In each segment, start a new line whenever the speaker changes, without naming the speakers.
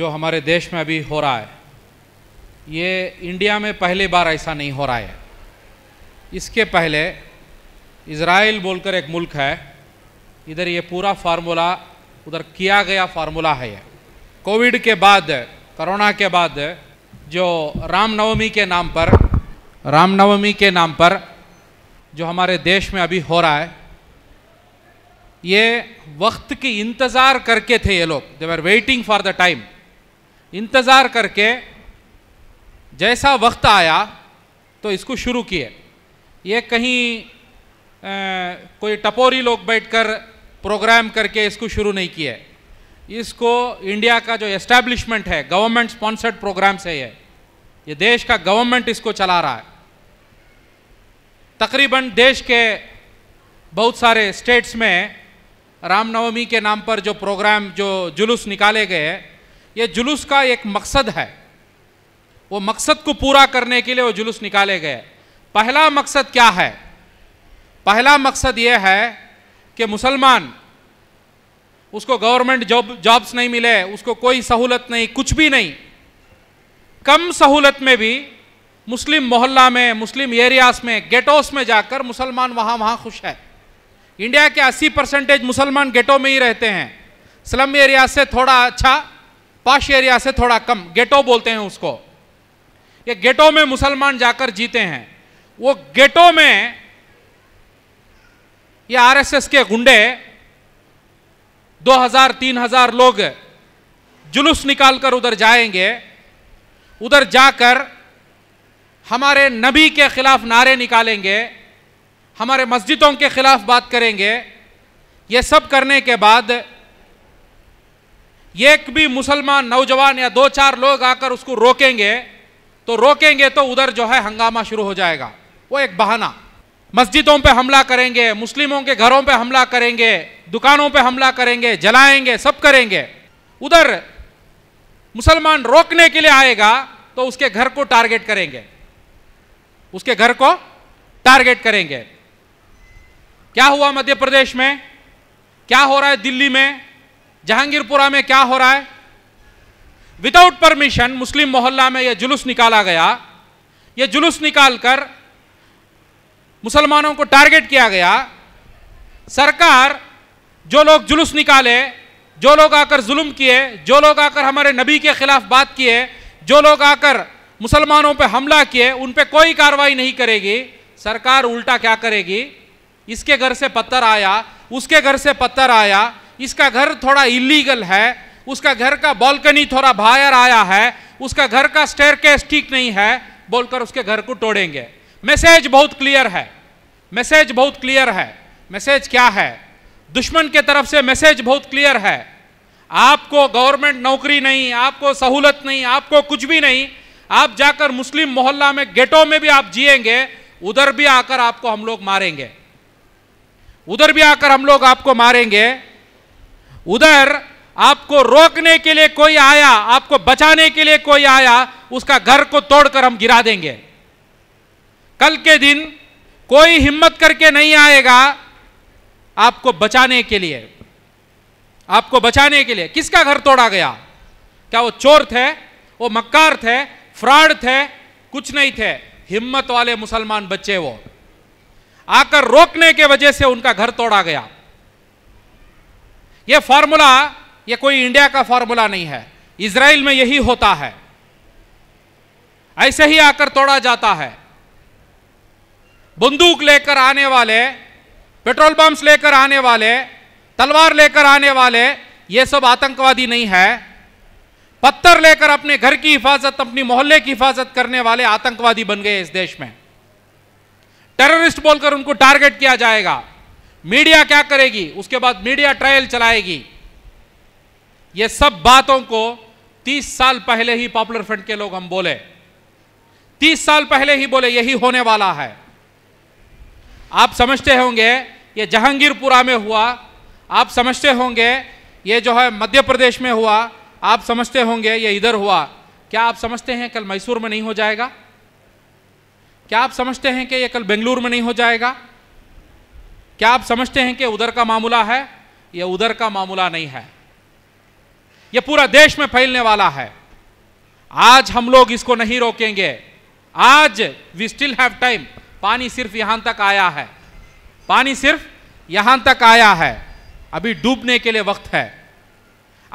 जो हमारे देश में अभी हो रहा है ये इंडिया में पहली बार ऐसा नहीं हो रहा है इसके पहले इसराइल बोलकर एक मुल्क है इधर ये पूरा फार्मूला उधर किया गया फार्मूला है कोविड के बाद कोरोना के बाद जो रामनवमी के नाम पर रामनवमी के नाम पर जो हमारे देश में अभी हो रहा है ये वक्त की इंतज़ार करके थे ये लोग they are waiting for the time इंतज़ार करके जैसा वक्त आया तो इसको शुरू किए ये कहीं आ, कोई टपोरी लोग बैठकर प्रोग्राम करके इसको शुरू नहीं किए इसको इंडिया का जो एस्टैब्लिशमेंट है गवर्नमेंट स्पॉन्सर्ड से है ये ये देश का गवर्नमेंट इसको चला रहा है तकरीबन देश के बहुत सारे स्टेट्स में रामनवमी के नाम पर जो प्रोग्राम जो जुलूस निकाले गए ये जुलूस का एक मकसद है वो मकसद को पूरा करने के लिए वो जुलूस निकाले गए पहला मकसद क्या है पहला मकसद ये है कि मुसलमान उसको गवर्नमेंट जॉब जॉब्स नहीं मिले उसको कोई सहूलत नहीं कुछ भी नहीं कम सहूलत में भी मुस्लिम मोहल्ला में मुस्लिम एरियाज में गेटोस में जाकर मुसलमान वहाँ वहाँ खुश है इंडिया के 80 परसेंटेज मुसलमान गेटो में ही रहते हैं स्लम एरिया से थोड़ा अच्छा पाश एरिया से थोड़ा कम गेटो बोलते हैं उसको ये गेटो में मुसलमान जाकर जीते हैं वो गेटो में ये आरएसएस के गुंडे 2000 3000 लोग जुलूस निकालकर उधर जाएंगे उधर जाकर हमारे नबी के खिलाफ नारे निकालेंगे हमारे मस्जिदों के खिलाफ बात करेंगे ये सब करने के बाद एक भी मुसलमान नौजवान या दो चार लोग आकर उसको रोकेंगे तो रोकेंगे तो उधर जो है हंगामा शुरू हो जाएगा वो एक बहाना मस्जिदों पे हमला करेंगे मुस्लिमों के घरों पे हमला करेंगे दुकानों पे हमला करेंगे जलाएंगे सब करेंगे उधर मुसलमान रोकने के लिए आएगा तो उसके घर को टारगेट करेंगे उसके घर को टारगेट करेंगे क्या हुआ मध्य प्रदेश में क्या हो रहा है दिल्ली में जहांगीरपुरा में क्या हो रहा है विदाउट परमिशन मुस्लिम मोहल्ला में यह जुलूस निकाला गया यह जुलूस निकालकर मुसलमानों को टारगेट किया गया सरकार जो लोग जुलूस निकाले जो लोग आकर जुल्म किए जो लोग आकर हमारे नबी के खिलाफ बात किए जो लोग आकर मुसलमानों पर हमला किए उन पर कोई कार्रवाई नहीं करेगी सरकार उल्टा क्या करेगी इसके घर से पत्थर आया उसके घर से पत्थर आया इसका घर थोड़ा इलीगल है उसका घर का बॉल्कनी थोड़ा बाहर आया है उसका घर का स्टेयर ठीक नहीं है बोलकर उसके घर को तोड़ेंगे मैसेज बहुत क्लियर है मैसेज बहुत क्लियर है मैसेज क्या है दुश्मन के तरफ से मैसेज बहुत क्लियर है आपको गवर्नमेंट नौकरी नहीं आपको सहूलत नहीं आपको कुछ भी नहीं आप जाकर मुस्लिम मोहल्ला में गेटों में भी आप जिएंगे उधर भी आकर आपको हम लोग मारेंगे उधर भी आकर हम लोग आपको मारेंगे उधर आपको रोकने के लिए कोई आया आपको बचाने के लिए कोई आया उसका घर को तोड़कर हम गिरा देंगे कल के दिन कोई हिम्मत करके नहीं आएगा आपको बचाने के लिए आपको बचाने के लिए किसका घर तोड़ा गया क्या वो चोर थे वो मक्कार थे फ्रॉड थे कुछ नहीं थे हिम्मत वाले मुसलमान बच्चे वो आकर रोकने के वजह से उनका घर तोड़ा गया ये फार्मूला ये कोई इंडिया का फार्मूला नहीं है इसराइल में यही होता है ऐसे ही आकर तोड़ा जाता है बंदूक लेकर आने वाले पेट्रोल बम्स लेकर आने वाले तलवार लेकर आने वाले ये सब आतंकवादी नहीं है पत्थर लेकर अपने घर की हिफाजत अपनी मोहल्ले की हिफाजत करने वाले आतंकवादी बन गए इस देश में टेररिस्ट बोलकर उनको टारगेट किया जाएगा मीडिया क्या करेगी उसके बाद मीडिया ट्रायल चलाएगी ये सब बातों को 30 साल पहले ही पॉपुलर फ्रंट के लोग हम बोले 30 साल पहले ही बोले यही होने वाला है आप समझते होंगे ये जहांगीरपुरा में हुआ आप समझते होंगे ये जो है मध्य प्रदेश में हुआ आप समझते होंगे ये इधर हुआ क्या आप समझते हैं कल मैसूर में नहीं हो जाएगा क्या आप समझते हैं कि ये कल बेंगलुरु में नहीं हो जाएगा क्या आप समझते हैं कि उधर का मामला है यह उधर का मामला नहीं है यह पूरा देश में फैलने वाला है आज हम लोग इसको नहीं रोकेंगे आज वी स्टिल हैव टाइम पानी सिर्फ यहां तक आया है पानी सिर्फ यहां तक आया है अभी डूबने के लिए वक्त है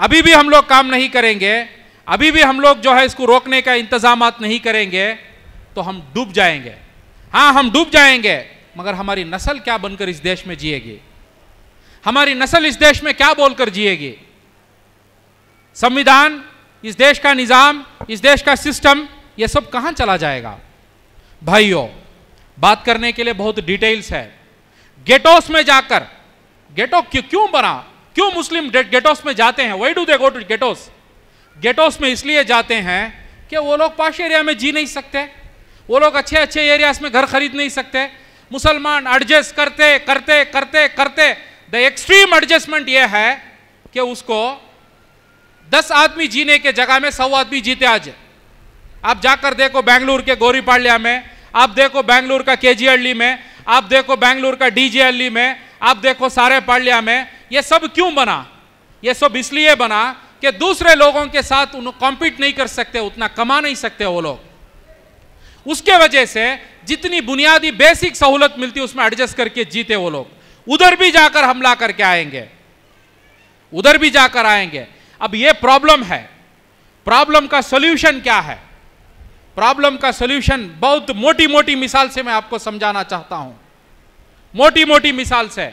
अभी भी हम लोग काम नहीं करेंगे अभी भी हम लोग जो है इसको रोकने का इंतजाम नहीं करेंगे तो हम डूब जाएंगे हाँ हम डूब जाएंगे मगर हमारी नस्ल क्या बनकर इस देश में जिएगी हमारी नस्ल इस देश में क्या बोलकर जिएगी संविधान इस देश का निज़ाम इस देश का सिस्टम ये सब कहाँ चला जाएगा भाइयों बात करने के लिए बहुत डिटेल्स है गेटोस में जाकर गेटो क्यों क्यों बना क्यों मुस्लिम गेटोस में जाते हैं वही डू दे गो टू गेटोस गेटोस में इसलिए जाते हैं कि वो लोग पाश एरिया में जी नहीं सकते वो लोग अच्छे अच्छे एरियाज में घर खरीद नहीं सकते मुसलमान एडजस्ट करते करते करते करते द एक्सट्रीम एडजस्टमेंट यह है कि उसको दस आदमी जीने के जगह में सौ आदमी जीते आज आप जाकर देखो बैंगलोर के गौरीपाल्या में आप देखो बैंगलोर का के में आप देखो बैंगलोर का डी में आप देखो सारे पाल्या में ये सब क्यों बना ये सब इसलिए बना कि दूसरे लोगों के साथ उन्हें कॉम्पीट नहीं कर सकते उतना कमा नहीं सकते वो लोग उसके वजह से जितनी बुनियादी बेसिक सहूलत मिलती है उसमें एडजस्ट करके जीते वो लोग उधर भी जाकर हमला करके आएंगे उधर भी जाकर आएंगे अब ये प्रॉब्लम है प्रॉब्लम का सोल्यूशन क्या है प्रॉब्लम का सोल्यूशन बहुत मोटी मोटी मिसाल से मैं आपको समझाना चाहता हूं मोटी मोटी मिसाल से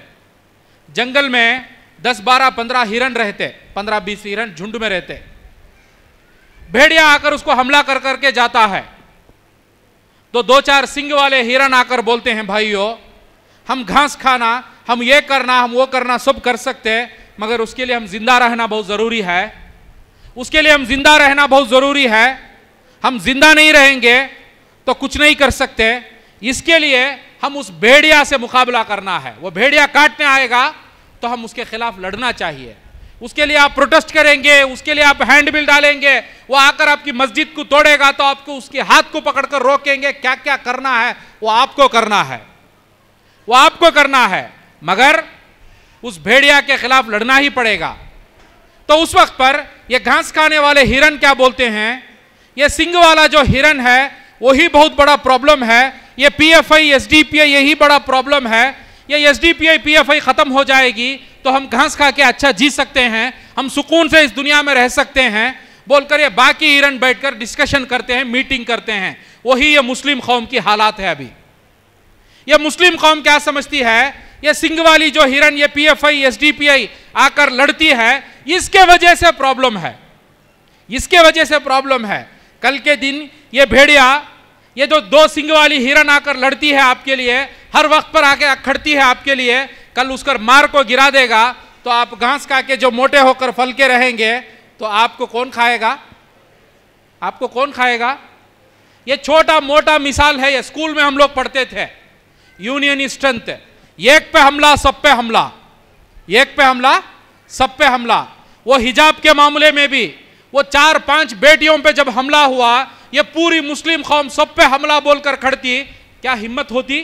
जंगल में दस बारह पंद्रह हिरण रहते पंद्रह बीस हिरण झुंड में रहते भेड़िया आकर उसको हमला कर करके जाता है तो दो चार सिंह वाले हिरण आकर बोलते हैं भाइयों हम घास खाना हम ये करना हम वो करना सब कर सकते हैं मगर उसके लिए हम जिंदा रहना बहुत ज़रूरी है उसके लिए हम जिंदा रहना बहुत ज़रूरी है हम जिंदा नहीं रहेंगे तो कुछ नहीं कर सकते इसके लिए हम उस भेड़िया से मुकाबला करना है वो भेड़िया काटने आएगा तो हम उसके खिलाफ लड़ना चाहिए उसके लिए आप प्रोटेस्ट करेंगे उसके लिए आप हैंड बिल डालेंगे वो आकर आपकी मस्जिद को तोड़ेगा तो आपको उसके हाथ को पकड़कर रोकेंगे क्या क्या करना है वो आपको करना है वो आपको करना है मगर उस भेड़िया के खिलाफ लड़ना ही पड़ेगा तो उस वक्त पर ये घास खाने वाले हिरन क्या बोलते हैं ये सिंह वाला जो हिरन है वही बहुत बड़ा प्रॉब्लम है ये पी आई यही बड़ा प्रॉब्लम है या एस डी पी खत्म हो जाएगी तो हम घास खा के अच्छा जी सकते हैं हम सुकून से इस दुनिया में रह सकते हैं बोलकर ये बाकी हिरन बैठकर डिस्कशन करते हैं मीटिंग करते हैं वही ये मुस्लिम कौम की हालात है अभी ये मुस्लिम कौम क्या समझती है ये सिंह वाली जो हिरन ये P F I S D P I आकर लड़ती है इसके वजह से प्रॉब्लम है इसके वजह से प्रॉब्लम है कल के दिन ये भेड़िया ये जो दो सिंह वाली हिरन आकर लड़ती है आपके लिए हर वक्त पर आके खड़ती है आपके लिए कल उसकर मार को गिरा देगा तो आप घास खा के जो मोटे होकर फल के रहेंगे तो आपको कौन खाएगा आपको कौन खाएगा ये छोटा मोटा मिसाल है ये स्कूल में हम लोग पढ़ते थे यूनियन स्ट्रेंथ एक पे हमला सब पे हमला एक पे हमला सब पे हमला वो हिजाब के मामले में भी वो चार पांच बेटियों पे जब हमला हुआ ये पूरी मुस्लिम कौम सब पे हमला बोलकर खड़ती क्या हिम्मत होती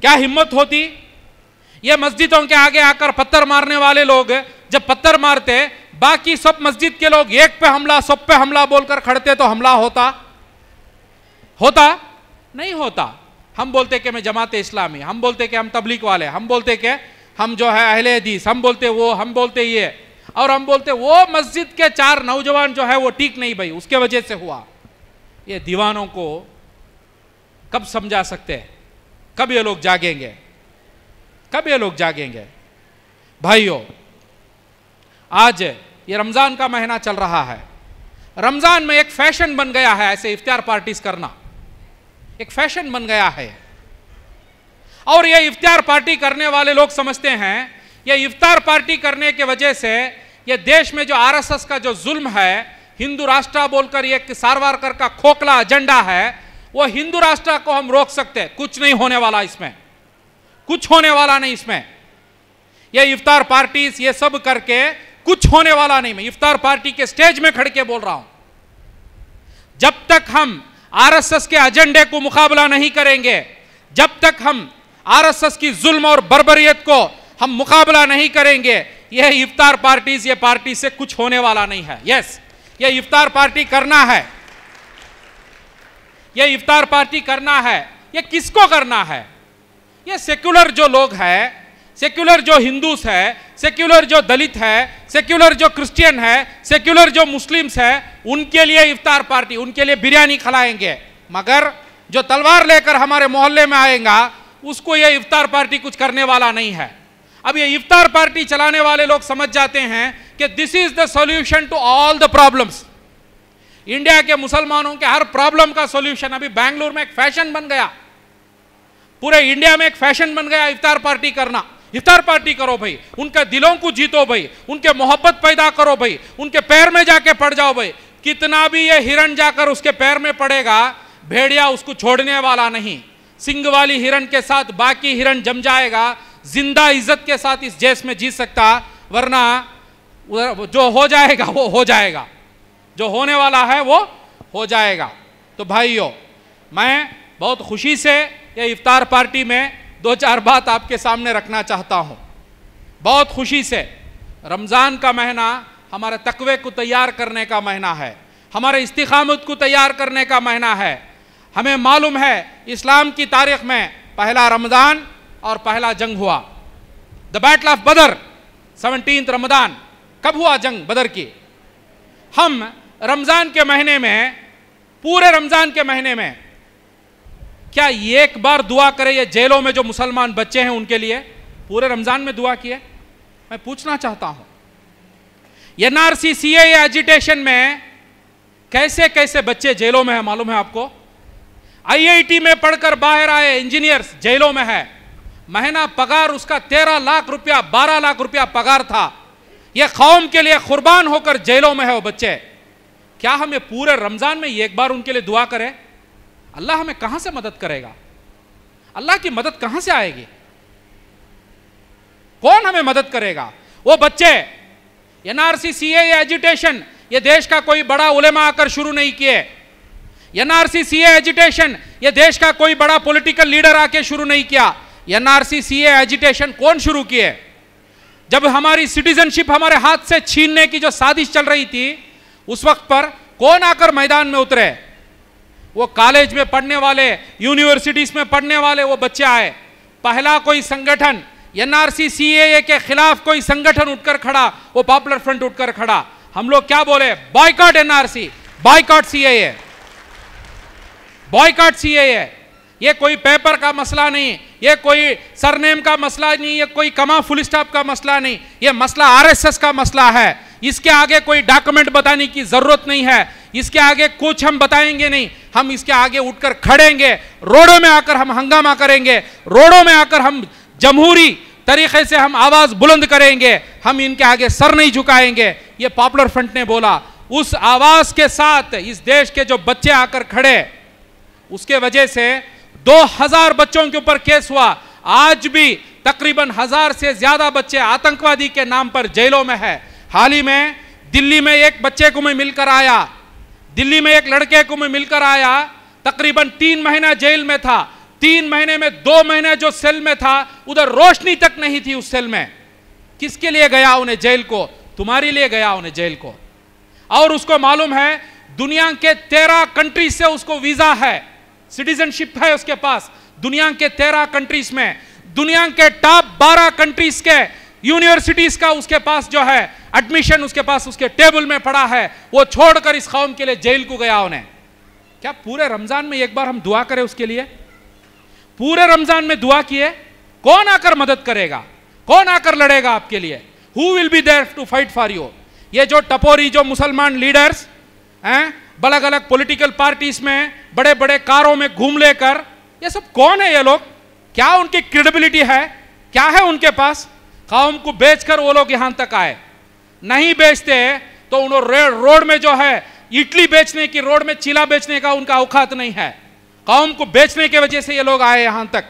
क्या हिम्मत होती ये मस्जिदों के आगे आकर पत्थर मारने वाले लोग जब पत्थर मारते बाकी सब मस्जिद के लोग एक पे हमला सब पे हमला बोलकर खड़ते तो हमला होता होता नहीं होता हम बोलते कि मैं जमात इस्लामी हम बोलते कि हम तबलीग वाले हम बोलते कि हम जो है अहले हदीस हम बोलते वो हम बोलते ये और हम बोलते वो मस्जिद के चार नौजवान जो है वो ठीक नहीं भाई उसके वजह से हुआ ये दीवानों को कब समझा सकते हैं कब ये लोग जागेंगे कब ये लोग जागेंगे भाइयों आज ये रमज़ान का महीना चल रहा है रमज़ान में एक फैशन बन गया है ऐसे इफ्तार पार्टीज करना एक फैशन बन गया है और ये इफ्तार पार्टी करने वाले लोग समझते हैं ये इफ्तार पार्टी करने के वजह से ये देश में जो आरएसएस का जो जुल्म है हिंदू राष्ट्र बोलकर ये सारवारकर का खोखला एजेंडा है वो हिंदू राष्ट्र को हम रोक सकते हैं कुछ नहीं होने वाला इसमें कुछ होने वाला नहीं इसमें ये इफ्तार पार्टी ये सब करके कुछ होने वाला नहीं मैं इफ्तार पार्टी के स्टेज में खड़के बोल रहा हूं जब तक हम आरएसएस के एजेंडे को मुकाबला नहीं करेंगे जब तक हम आरएसएस की जुल्म और बर्बरियत को हम मुकाबला नहीं करेंगे यह इफ्तार पार्टीज ये पार्टी से कुछ होने वाला नहीं है यस ये इफ्तार पार्टी करना है यह इफ्तार पार्टी करना है यह किसको करना है ये सेक्युलर जो लोग हैं सेक्युलर जो हिंदूस है सेक्युलर जो दलित है सेक्युलर जो क्रिश्चियन है सेक्युलर जो मुस्लिम्स है उनके लिए इफ्तार पार्टी उनके लिए बिरयानी खिलाएंगे मगर जो तलवार लेकर हमारे मोहल्ले में आएगा उसको यह इफ्तार पार्टी कुछ करने वाला नहीं है अब ये इफ्तार पार्टी चलाने वाले लोग समझ जाते हैं कि this is the solution to all the problems India के मुसलमानों के हर प्रॉब्लम का सॉल्यूशन अभी बैंगलोर में एक फैशन बन गया पूरे इंडिया में एक फैशन बन गया इफ्तार पार्टी करना इफ्तार पार्टी करो भाई उनके दिलों को जीतो भाई उनके मोहब्बत पैदा करो भाई उनके पैर में जाके पड़ जाओ भाई कितना भी ये हिरण जाकर उसके पैर में पड़ेगा भेड़िया उसको छोड़ने वाला नहीं सिंह वाली हिरण के साथ बाकी हिरण जम जाएगा जिंदा इज्जत के साथ इस जैस में जीत सकता वरना जो हो जाएगा वो हो जाएगा जो होने वाला है वो हो जाएगा तो भाइयों मैं बहुत खुशी से ये इफ्तार पार्टी में दो चार बात आपके सामने रखना चाहता हूँ बहुत खुशी से रमज़ान का महीना हमारे तकवे को तैयार करने का महीना है हमारे इस्तीकामत को तैयार करने का महीना है हमें मालूम है इस्लाम की तारीख में पहला रमज़ान और पहला जंग हुआ the battle of Badr seventeen Ramadan कब हुआ जंग बदर की हम रमज़ान के महीने में पूरे रमज़ान के महीने में क्या एक बार दुआ करे ये जेलों में जो मुसलमान बच्चे हैं उनके लिए पूरे रमज़ान में दुआ किए मैं पूछना चाहता हूं एनआरसी सी सी एजिटेशन में कैसे कैसे बच्चे जेलों में है मालूम है आपको आईआईटी में पढ़कर बाहर आए इंजीनियर्स जेलों में है महीना पगार उसका तेरह लाख रुपया बारह लाख रुपया पगार था यह कौम के लिए कुर्बान होकर जेलों में है वो बच्चे क्या हमें पूरे रमज़ान में एक बार उनके लिए दुआ करें अल्लाह हमें कहां से मदद करेगा अल्लाह की मदद कहां से आएगी कौन हमें मदद करेगा वो बच्चे एनआरसी सीए या एजुटेशन ये देश का कोई बड़ा उलेमा आकर शुरू नहीं किए एनआरसी सीए एजुटेशन ये देश का कोई बड़ा पॉलिटिकल लीडर आके शुरू नहीं किया एनआरसी सीए एजुटेशन कौन शुरू किए जब हमारी सिटीजनशिप हमारे हाथ से छीनने की जो साजिश चल रही थी उस वक्त पर कौन आकर मैदान में उतरे वो कॉलेज में पढ़ने वाले यूनिवर्सिटीज में पढ़ने वाले वो बच्चे आए पहला कोई संगठन एनआरसी सी के खिलाफ कोई संगठन उठकर खड़ा वो पॉपुलर फ्रंट उठकर खड़ा हम लोग क्या बोले boycott NRC boycott C A boycott C ये कोई पेपर का मसला नहीं ये कोई सरनेम का मसला नहीं ये कोई कमा फुल स्टॉप का मसला नहीं ये मसला आरएसएस का मसला है इसके आगे कोई डॉक्यूमेंट बताने की जरूरत नहीं है इसके आगे कुछ हम बताएंगे नहीं हम इसके आगे उठकर खड़ेंगे रोडों में आकर हम हंगामा करेंगे रोडों में आकर हम जमहूरी तरीके से हम आवाज बुलंद करेंगे हम इनके आगे सर नहीं झुकाएंगे ये पॉपुलर फ्रंट ने बोला उस आवाज के साथ इस देश के जो बच्चे आकर खड़े उसके वजह से 2000 बच्चों के ऊपर केस हुआ आज भी तकरीबन हजार से ज्यादा बच्चे आतंकवादी के नाम पर जेलों में है हाल ही में दिल्ली में एक बच्चे को मैं मिलकर आया दिल्ली में एक लड़के को मैं मिलकर आया तकरीबन तीन महीना जेल में था तीन महीने में दो महीने जो सेल में था उधर रोशनी तक नहीं थी उस सेल में किसके लिए गया उन्हें जेल को तुम्हारे लिए गया उन्हें जेल को और उसको मालूम है दुनिया के तेरह कंट्रीज से उसको वीजा है सिटीजनशिप है उसके पास दुनिया के तेरह कंट्रीज में दुनिया के टॉप बारह कंट्रीज के यूनिवर्सिटीज का उसके पास जो है एडमिशन उसके पास उसके टेबल में पड़ा है वो छोड़कर इस कौम के लिए जेल को गया उन्हें क्या पूरे रमजान में एक बार हम दुआ करें उसके लिए पूरे रमजान में दुआ किए कौन आकर मदद करेगा कौन आकर लड़ेगा आपके लिए who will be there to fight for you ये जो टपोरी जो मुसलमान लीडर्स हैं अलग अलग पॉलिटिकल पार्टीज में बड़े बड़े कारों में घूम लेकर ये सब कौन है ये लोग क्या उनकी क्रेडिबिलिटी है क्या है उनके पास कौम को बेचकर वो लोग यहां तक आए नहीं बेचते तो उन्होंने रोड में जो है इडली बेचने की रोड में चीला बेचने का उनका औकात नहीं है कौम को बेचने के वजह से ये लोग आए यहां तक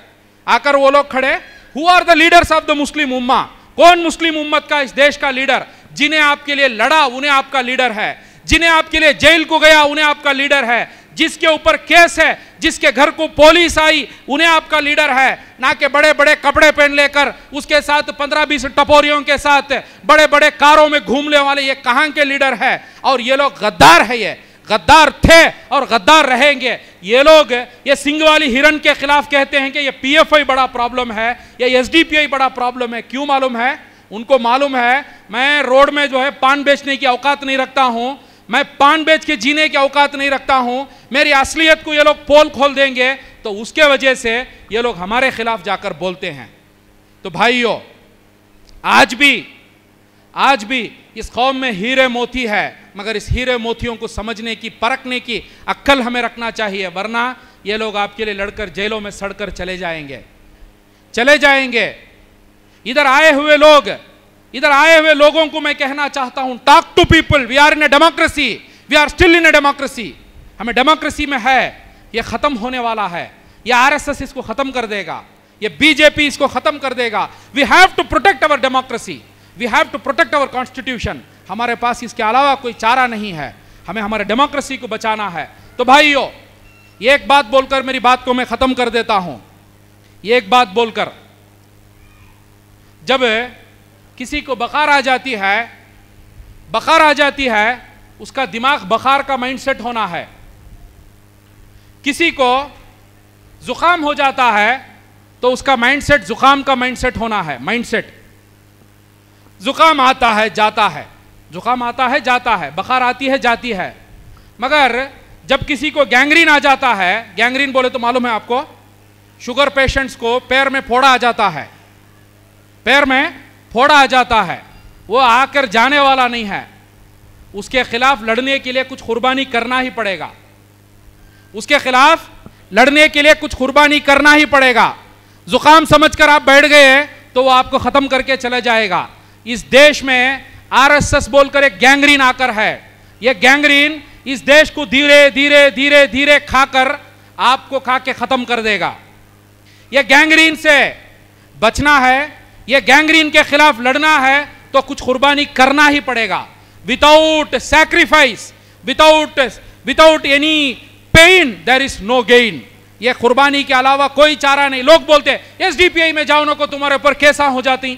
आकर वो लोग खड़े who are the leaders of the Muslim उम्मा कौन मुस्लिम उम्मत का इस देश का लीडर जिन्हें आपके लिए लड़ा उन्हें आपका लीडर है जिन्हें आपके लिए जेल को गया उन्हें आपका लीडर है जिसके ऊपर केस है जिसके घर को पुलिस आई उन्हें आपका लीडर है ना कि बड़े बड़े कपड़े पहन लेकर उसके साथ पंद्रह बीस टपोरियों के साथ बड़े बड़े कारों में घूमने वाले ये कहां के लीडर है और ये लोग गद्दार है ये गद्दार थे और गद्दार रहेंगे ये लोग ये सिंह वाली हिरन के खिलाफ कहते हैं कि ये पीएफआई बड़ा प्रॉब्लम है या आई बड़ा प्रॉब्लम है क्यों मालूम है उनको मालूम है मैं रोड में जो है पान बेचने की औकात नहीं रखता हूँ मैं पान बेच के जीने की औकात नहीं रखता हूँ मेरी असलियत को ये लोग पोल खोल देंगे तो उसके वजह से ये लोग हमारे खिलाफ जाकर बोलते हैं तो भाइयों आज भी आज भी इस कौम में हीरे मोती है मगर इस हीरे मोतियों को समझने की परखने की अक्ल हमें रखना चाहिए वरना ये लोग आपके लिए लड़कर जेलों में सड़कर चले जाएंगे चले जाएंगे इधर आए हुए लोग इधर आए हुए लोगों को मैं कहना चाहता हूं talk to people we are in a democracy we are still in a democracy हमें डेमोक्रेसी में है ये ख़त्म होने वाला है ये आरएसएस इसको ख़त्म कर देगा ये बीजेपी इसको ख़त्म कर देगा we have to protect our democracy we have to protect our constitution हमारे पास इसके अलावा कोई चारा नहीं है हमें हमारे डेमोक्रेसी को बचाना है तो भाइयों ये एक बात बोलकर मेरी बात को मैं ख़त्म कर देता हूं ये एक बात बोलकर जब किसी को बकार आ जाती है बकार आ जाती है उसका दिमाग बखार का माइंडसेट होना है किसी को जुकाम हो जाता है तो उसका माइंडसेट जुकाम का माइंडसेट होना है माइंडसेट जुकाम आता है जाता है जुकाम आता है जाता है बखार आती है जाती है मगर जब किसी को गैंग्रीन आ जाता है गैंग्रीन बोले तो मालूम है आपको शुगर पेशेंट्स को पैर में फोड़ा आ जाता है पैर में फोड़ा आ जाता है वो आकर जाने वाला नहीं है उसके खिलाफ लड़ने के लिए कुछ कुर्बानी करना ही पड़ेगा उसके खिलाफ लड़ने के लिए कुछ कुर्बानी करना ही पड़ेगा जुकाम समझकर आप बैठ गए हैं तो वो आपको ख़त्म करके चला जाएगा इस देश में आरएसएस बोलकर एक गैंग्रीन आकर है ये गैंग्रीन इस देश को धीरे धीरे धीरे धीरे खाकर आपको खा के ख़त्म कर देगा ये गैंग्रीन से बचना है ये गैंग्रीन के खिलाफ लड़ना है तो कुछ कुर्बानी करना ही पड़ेगा without sacrifice without without any pain there is no gain ये कुर्बानी के अलावा कोई चारा नहीं लोग बोलते हैं एसडीपीआई में जाओ को तुम्हारे ऊपर कैसा हो जाती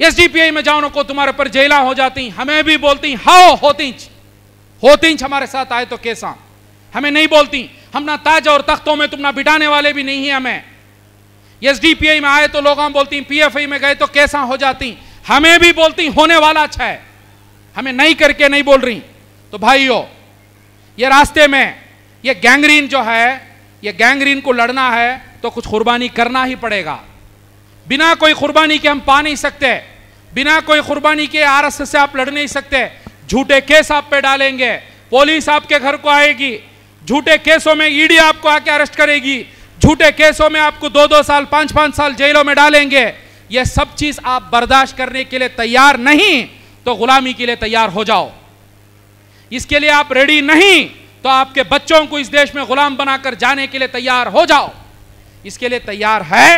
एस एसडीपीआई में जाओ को तुम्हारे ऊपर जेला हो जाती हमें भी बोलती हाओ होती होती हमारे साथ आए तो कैसा हमें नहीं बोलती हम ना ताज और तख्तों में तुम ना बिठाने वाले भी नहीं है हमें एस एसडीपीआई में आए तो लोग हम बोलती पीएफआई में गए तो कैसा हो जाती हमें भी बोलती होने वाला अच्छा है हमें नहीं करके नहीं बोल रही तो भाइयों ये रास्ते में ये गैंग्रीन जो है ये गैंग्रीन को लड़ना है तो कुछ कुर्बानी करना ही पड़ेगा बिना कोई कुर्बानी के हम पा नहीं सकते बिना कोई कुर्बानी के आर एस एस से आप लड़ नहीं सकते झूठे केस आप पे डालेंगे पुलिस आपके घर को आएगी झूठे केसों में ईडी आपको आके अरेस्ट करेगी झूठे केसों में आपको दो दो साल पांच पांच साल जेलों में डालेंगे ये सब चीज आप बर्दाश्त करने के लिए तैयार नहीं तो गुलामी के लिए तैयार हो जाओ इसके लिए आप रेडी नहीं तो आपके बच्चों को इस देश में गुलाम बनाकर जाने के लिए तैयार हो जाओ इसके लिए तैयार है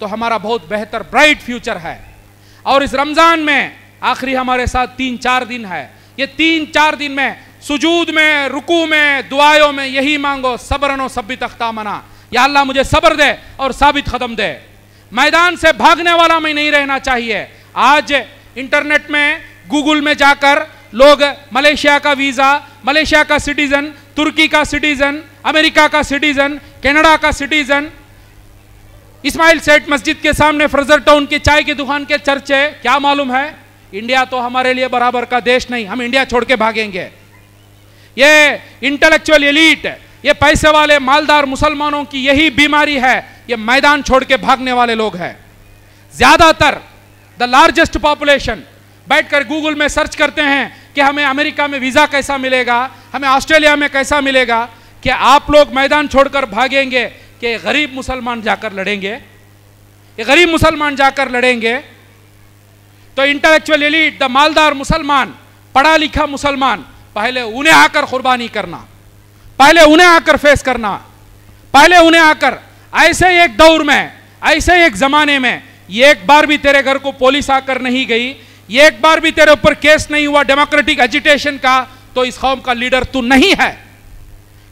तो हमारा बहुत बेहतर ब्राइट फ्यूचर है और इस रमज़ान में आखिरी हमारे साथ तीन चार दिन है ये तीन चार दिन में सुजूद में रुकू में दुआओं में यही मांगो सबरनो सब्बी तख्ता मना या अल्लाह मुझे सबर दे और साबित खत्म दे मैदान से भागने वाला में नहीं रहना चाहिए आज इंटरनेट में गूगल में जाकर लोग मलेशिया का वीज़ा मलेशिया का सिटीज़न तुर्की का सिटीज़न अमेरिका का सिटीज़न कनाडा का सिटीज़न इस्माइल सेठ मस्जिद के सामने फ्रजर टाउन की चाय की दुकान के चर्चे क्या मालूम है इंडिया तो हमारे लिए बराबर का देश नहीं हम इंडिया छोड़ के भागेंगे ये इंटेलेक्चुअल एलिट ये पैसे वाले मालदार मुसलमानों की यही बीमारी है ये मैदान छोड़ के भागने वाले लोग हैं ज्यादातर द लार्जेस्ट पॉपुलेशन बैठकर गूगल में सर्च करते हैं कि हमें अमेरिका में वीज़ा कैसा मिलेगा हमें ऑस्ट्रेलिया में कैसा मिलेगा कि आप लोग मैदान छोड़कर भागेंगे कि गरीब मुसलमान जाकर लड़ेंगे ये गरीब मुसलमान जाकर लड़ेंगे तो इंटेलेक्चुअल एलिट द मालदार मुसलमान पढ़ा लिखा मुसलमान पहले उन्हें आकर कुर्बानी करना पहले उन्हें आकर फेस करना पहले उन्हें आकर ऐसे एक दौर में ऐसे एक जमाने में एक बार भी तेरे घर को पुलिस आकर नहीं गई ये एक बार भी तेरे ऊपर केस नहीं हुआ डेमोक्रेटिक एजिटेशन का तो इस कौम का लीडर तू नहीं है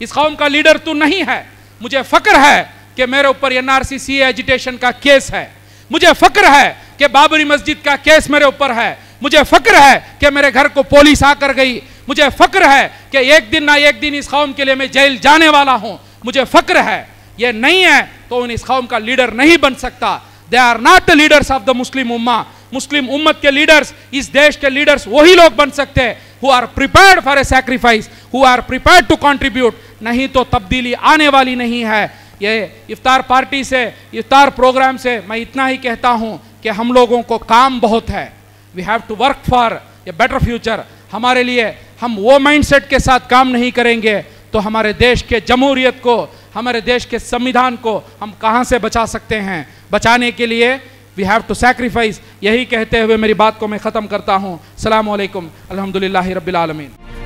इस कौम का लीडर तू नहीं है मुझे फक्र है कि मेरे ऊपर एनआरसी सी एजिटेशन का केस है मुझे फक्र है कि बाबरी मस्जिद का केस मेरे ऊपर है मुझे फक्र है कि मेरे घर को पुलिस आकर गई मुझे फक्र है कि एक दिन ना एक दिन इस कौम के लिए मैं जेल जाने वाला हूं मुझे फक्र है ये नहीं है तो उन इस कौम का लीडर नहीं बन सकता they are not the leaders of the Muslim उम्मा मुस्लिम उम्मत के लीडर्स इस देश के लीडर्स वही लोग बन सकते हैं who are prepared for a sacrifice who are prepared to contribute नहीं तो तब्दीली आने वाली नहीं है ये इफ्तार पार्टी से इफ्तार प्रोग्राम से मैं इतना ही कहता हूँ कि हम लोगों को काम बहुत है we have to work for a better future हमारे लिए हम वो माइंडसेट के साथ काम नहीं करेंगे तो हमारे देश के जमहूरियत को हमारे देश के संविधान को हम कहाँ से बचा सकते हैं बचाने के लिए वी हैव टू सेक्रीफाइस यही कहते हुए मेरी बात को मैं ख़त्म करता हूँ सलामकुम अलहमदिल्ला रबालमीन